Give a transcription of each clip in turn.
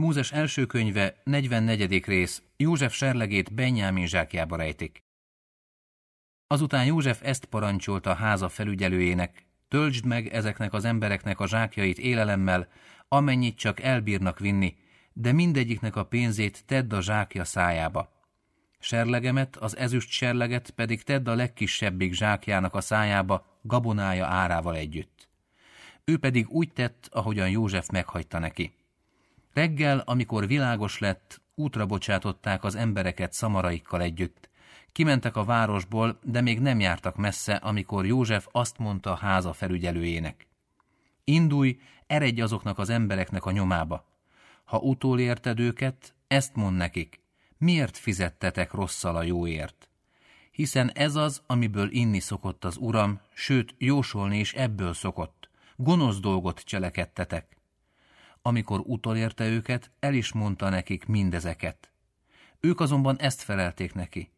Mózes első könyve, 44. rész, József serlegét Benyámin zsákjába rejtik. Azután József ezt parancsolta háza felügyelőjének, töltsd meg ezeknek az embereknek a zsákjait élelemmel, amennyit csak elbírnak vinni, de mindegyiknek a pénzét tedd a zsákja szájába. Serlegemet, az ezüst serleget pedig tedd a legkisebbik zsákjának a szájába, gabonája árával együtt. Ő pedig úgy tett, ahogyan József meghagyta neki. Reggel, amikor világos lett, útra bocsátották az embereket szamaraikkal együtt. Kimentek a városból, de még nem jártak messze, amikor József azt mondta háza felügyelőjének. Indulj, eredj azoknak az embereknek a nyomába. Ha utólérted őket, ezt mond nekik. Miért fizettetek rosszal a jóért? Hiszen ez az, amiből inni szokott az uram, sőt, jósolni is ebből szokott. Gonosz dolgot cselekedtetek. Amikor utolérte őket, el is mondta nekik mindezeket. Ők azonban ezt felelték neki.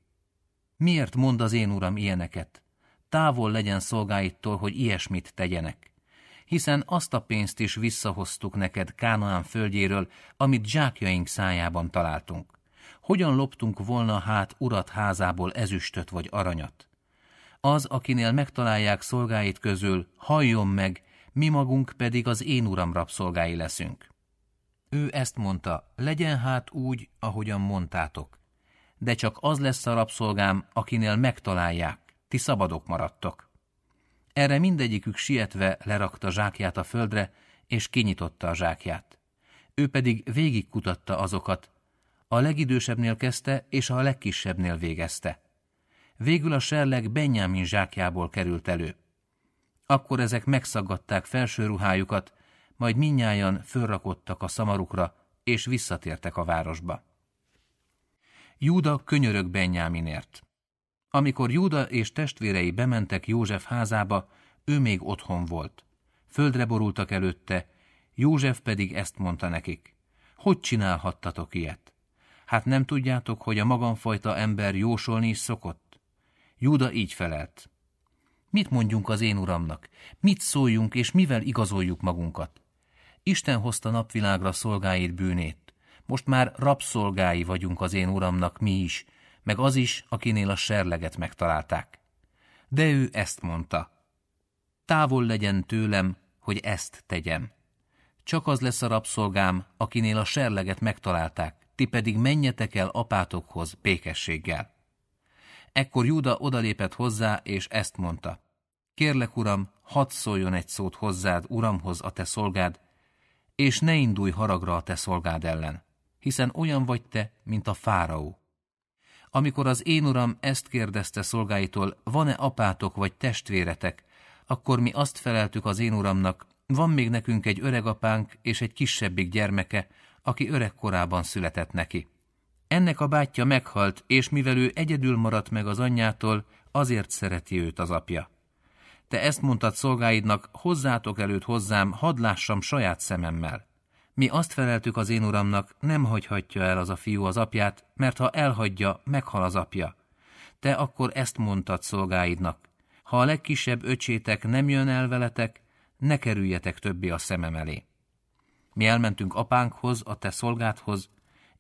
Miért mond az én uram ilyeneket? Távol legyen szolgáittól, hogy ilyesmit tegyenek. Hiszen azt a pénzt is visszahoztuk neked Kánaán földjéről, amit zsákjaink szájában találtunk. Hogyan loptunk volna hát urat házából ezüstöt vagy aranyat? Az, akinél megtalálják szolgáit közül, halljon meg, mi magunk pedig az én uram rabszolgái leszünk. Ő ezt mondta, legyen hát úgy, ahogyan mondtátok. De csak az lesz a rabszolgám, akinél megtalálják, ti szabadok maradtok. Erre mindegyikük sietve lerakta zsákját a földre, és kinyitotta a zsákját. Ő pedig végigkutatta azokat. A legidősebbnél kezdte, és a legkisebbnél végezte. Végül a serleg Benjamin zsákjából került elő. Akkor ezek megszaggatták felső ruhájukat, majd minnyáján fölrakottak a szamarukra, és visszatértek a városba. Júda könyörög Benyáminért. Amikor Júda és testvérei bementek József házába, ő még otthon volt. Földre borultak előtte, József pedig ezt mondta nekik. Hogy csinálhattatok ilyet? Hát nem tudjátok, hogy a magamfajta ember jósolni is szokott? Júda így felelt. Mit mondjunk az én uramnak? Mit szóljunk és mivel igazoljuk magunkat? Isten hozta napvilágra szolgáit bűnét. Most már rabszolgái vagyunk az én uramnak mi is, meg az is, akinél a serleget megtalálták. De ő ezt mondta. Távol legyen tőlem, hogy ezt tegyem. Csak az lesz a rabszolgám, akinél a serleget megtalálták, ti pedig menjetek el apátokhoz békességgel. Ekkor Júda odalépett hozzá, és ezt mondta. Kérlek, uram, hadd szóljon egy szót hozzád, uramhoz a te szolgád, és ne indulj haragra a te szolgád ellen, hiszen olyan vagy te, mint a fáraó. Amikor az én uram ezt kérdezte szolgáitól, van-e apátok vagy testvéretek, akkor mi azt feleltük az én uramnak, van még nekünk egy öreg apánk és egy kisebbik gyermeke, aki öreg korában született neki. Ennek a bátyja meghalt, és mivel ő egyedül maradt meg az anyjától, azért szereti őt az apja. Te ezt mondtad szolgáidnak, hozzátok előtt hozzám, hadd lássam saját szememmel. Mi azt feleltük az én uramnak, nem hagyhatja el az a fiú az apját, mert ha elhagyja, meghal az apja. Te akkor ezt mondtad szolgáidnak. Ha a legkisebb öcsétek nem jön el veletek, ne kerüljetek többi a szemem elé. Mi elmentünk apánkhoz, a te szolgádhoz,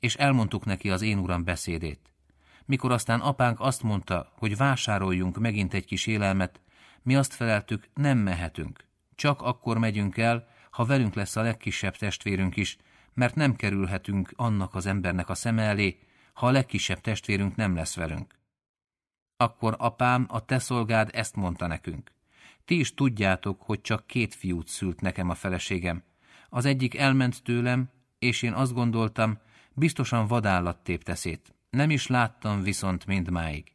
és elmondtuk neki az én uram beszédét. Mikor aztán apánk azt mondta, hogy vásároljunk megint egy kis élelmet, mi azt feleltük, nem mehetünk. Csak akkor megyünk el, ha velünk lesz a legkisebb testvérünk is, mert nem kerülhetünk annak az embernek a szeme elé, ha a legkisebb testvérünk nem lesz velünk. Akkor apám, a te szolgád ezt mondta nekünk. Ti is tudjátok, hogy csak két fiút szült nekem a feleségem. Az egyik elment tőlem, és én azt gondoltam, Biztosan vadállat tépte szét. Nem is láttam viszont mindmáig.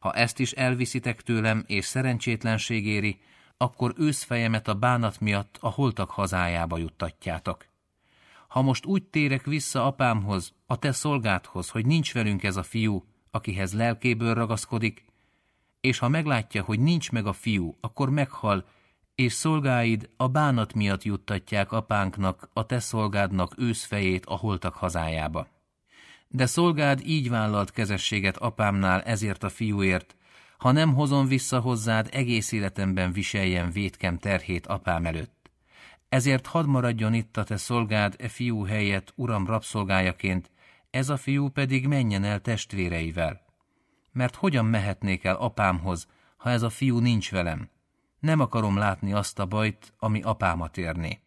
Ha ezt is elviszitek tőlem, és szerencsétlenség éri, akkor őszfejemet a bánat miatt a holtak hazájába juttatjátok. Ha most úgy térek vissza apámhoz, a te szolgádhoz, hogy nincs velünk ez a fiú, akihez lelkéből ragaszkodik, és ha meglátja, hogy nincs meg a fiú, akkor meghal, és szolgáid a bánat miatt juttatják apánknak, a te szolgádnak őszfejét a holtak hazájába. De szolgád így vállalt kezességet apámnál ezért a fiúért, ha nem hozom vissza hozzád, egész életemben viseljen vétkem terhét apám előtt. Ezért hadd maradjon itt a te szolgád e fiú helyett, uram rabszolgájaként, ez a fiú pedig menjen el testvéreivel. Mert hogyan mehetnék el apámhoz, ha ez a fiú nincs velem? Nem akarom látni azt a bajt, ami apámat érné.